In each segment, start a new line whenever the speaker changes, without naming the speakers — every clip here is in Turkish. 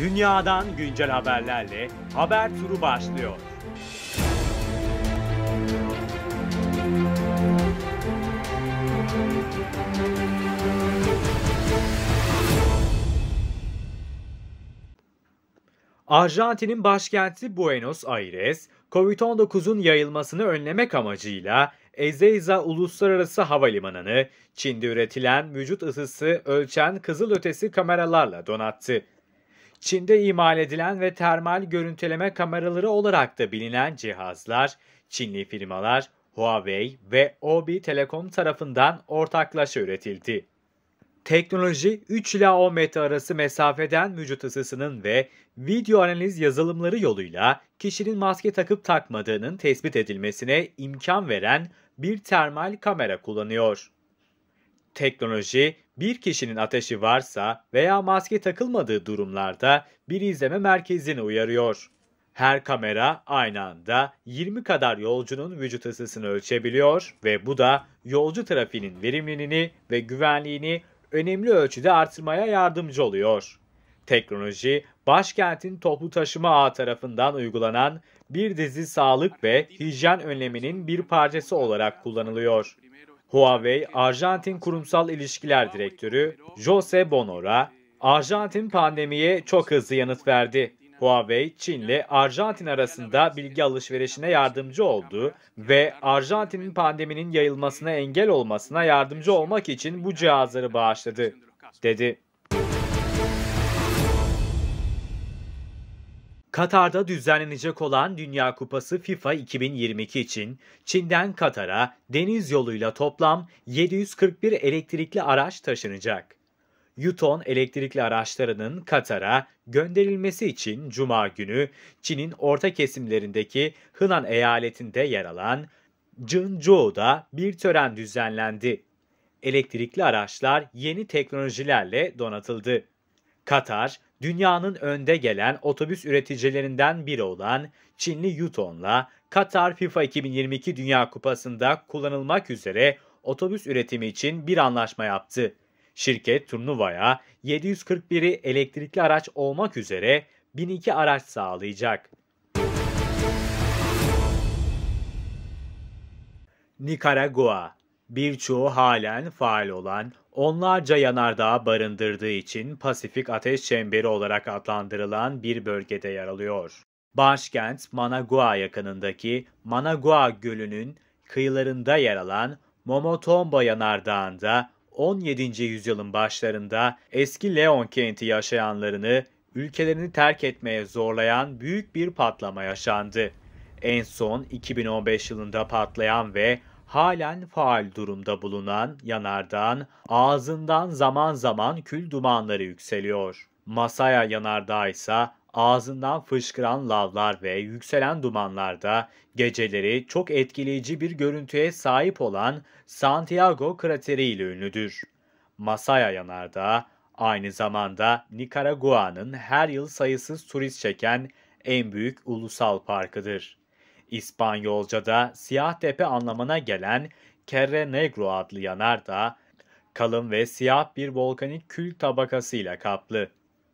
Dünyadan güncel haberlerle haber turu başlıyor. Arjantin'in başkenti Buenos Aires, Covid-19'un yayılmasını önlemek amacıyla Ezeiza Uluslararası Havalimanı'nı Çin'de üretilen vücut ısısı ölçen kızılötesi kameralarla donattı. Çin'de imal edilen ve termal görüntüleme kameraları olarak da bilinen cihazlar, Çinli firmalar Huawei ve OBi Telekom tarafından ortaklaşa üretildi. Teknoloji 3 ila 10 metre arası mesafeden vücut ısısının ve video analiz yazılımları yoluyla kişinin maske takıp takmadığının tespit edilmesine imkan veren bir termal kamera kullanıyor. Teknoloji bir kişinin ateşi varsa veya maske takılmadığı durumlarda bir izleme merkezini uyarıyor. Her kamera aynı anda 20 kadar yolcunun vücut ısısını ölçebiliyor ve bu da yolcu trafiğinin verimliliğini ve güvenliğini önemli ölçüde artırmaya yardımcı oluyor. Teknoloji, başkentin toplu taşıma ağı tarafından uygulanan bir dizi sağlık ve hijyen önleminin bir parçası olarak kullanılıyor. Huawei, Arjantin Kurumsal İlişkiler Direktörü Jose Bonora, Arjantin pandemiye çok hızlı yanıt verdi. Huawei, Çin ile Arjantin arasında bilgi alışverişine yardımcı oldu ve Arjantin'in pandeminin yayılmasına engel olmasına yardımcı olmak için bu cihazları bağışladı, dedi. Katar'da düzenlenecek olan Dünya Kupası FIFA 2022 için Çin'den Katar'a deniz yoluyla toplam 741 elektrikli araç taşınacak. Yuton elektrikli araçlarının Katar'a gönderilmesi için Cuma günü Çin'in orta kesimlerindeki Hınan eyaletinde yer alan Jinzhou'da bir tören düzenlendi. Elektrikli araçlar yeni teknolojilerle donatıldı. Katar, dünyanın önde gelen otobüs üreticilerinden biri olan Çinli Yuton'la Katar FIFA 2022 Dünya Kupası'nda kullanılmak üzere otobüs üretimi için bir anlaşma yaptı. Şirket turnuvaya 741'i elektrikli araç olmak üzere 1002 araç sağlayacak. Nikaragua Birçoğu halen faal olan onlarca yanardağ barındırdığı için Pasifik Ateş Çemberi olarak adlandırılan bir bölgede yer alıyor. Başkent Managua yakınındaki Managua Gölü'nün kıyılarında yer alan Momotombo yanardağında 17. yüzyılın başlarında eski Leon kenti yaşayanlarını ülkelerini terk etmeye zorlayan büyük bir patlama yaşandı. En son 2015 yılında patlayan ve halen faal durumda bulunan yanardağın ağzından zaman zaman kül dumanları yükseliyor. Masaya yanardağ ise ağzından fışkıran lavlar ve yükselen dumanlarda geceleri çok etkileyici bir görüntüye sahip olan Santiago krateri ile ünlüdür. Masaya yanardağı aynı zamanda Nikaragua'nın her yıl sayısız turist çeken en büyük ulusal parkıdır. İspanyolca'da siyah tepe anlamına gelen Kerre Negro adlı yanardağ, kalın ve siyah bir volkanik kül tabakasıyla kaplı.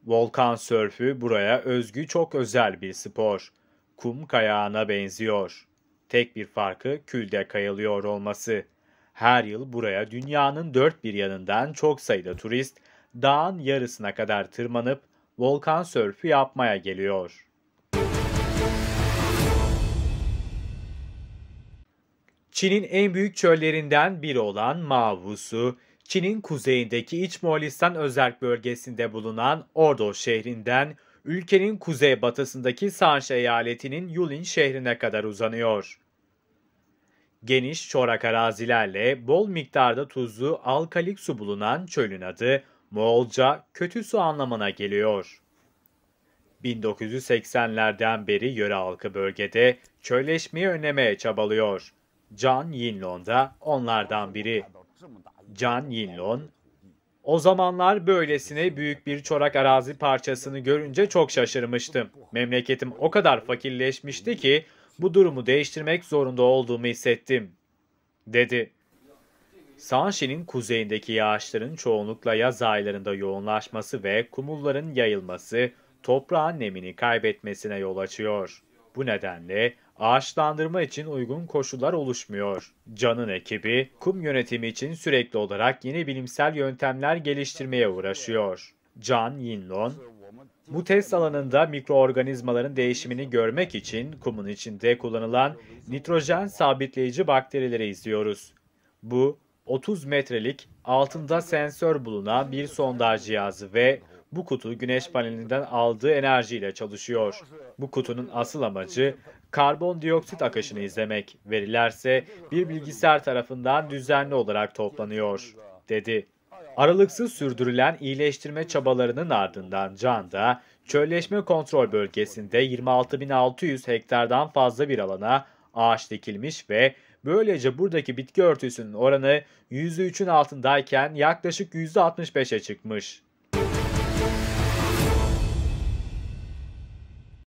Volkan sörfü buraya özgü çok özel bir spor. Kum kayağına benziyor. Tek bir farkı külde kayılıyor olması. Her yıl buraya dünyanın dört bir yanından çok sayıda turist dağın yarısına kadar tırmanıp volkan sörfü yapmaya geliyor. Çin'in en büyük çöllerinden biri olan Mavusu, Çin'in kuzeyindeki İç Moğolistan özerk bölgesinde bulunan Ordo şehrinden ülkenin kuzeybatısındaki Sanş eyaletinin Yulin şehrine kadar uzanıyor. Geniş çorak arazilerle bol miktarda tuzlu alkalik su bulunan çölün adı Moğolca kötü su anlamına geliyor. 1980'lerden beri yöre halkı bölgede çölleşmeyi önlemeye çabalıyor. Can Yinlon da onlardan biri. Can Yinlon, o zamanlar böylesine büyük bir çorak arazi parçasını görünce çok şaşırmıştım. Memleketim o kadar fakirleşmişti ki bu durumu değiştirmek zorunda olduğumu hissettim, dedi. Sanşi'nin kuzeyindeki yağışların çoğunlukla yaz aylarında yoğunlaşması ve kumulların yayılması toprağın nemini kaybetmesine yol açıyor. Bu nedenle ağaçlandırma için uygun koşullar oluşmuyor. Can'ın ekibi kum yönetimi için sürekli olarak yeni bilimsel yöntemler geliştirmeye uğraşıyor. Can Yinlon, bu test alanında mikroorganizmaların değişimini görmek için kumun içinde kullanılan nitrojen sabitleyici bakterileri izliyoruz. Bu 30 metrelik altında sensör bulunan bir sondaj cihazı ve bu kutu güneş panelinden aldığı enerjiyle çalışıyor. Bu kutunun asıl amacı karbondioksit akışını izlemek. Verilerse bir bilgisayar tarafından düzenli olarak toplanıyor, dedi. Aralıksız sürdürülen iyileştirme çabalarının ardından Can da çölleşme kontrol bölgesinde 26.600 hektardan fazla bir alana ağaç dikilmiş ve böylece buradaki bitki örtüsünün oranı %3'ün altındayken yaklaşık %65'e çıkmış.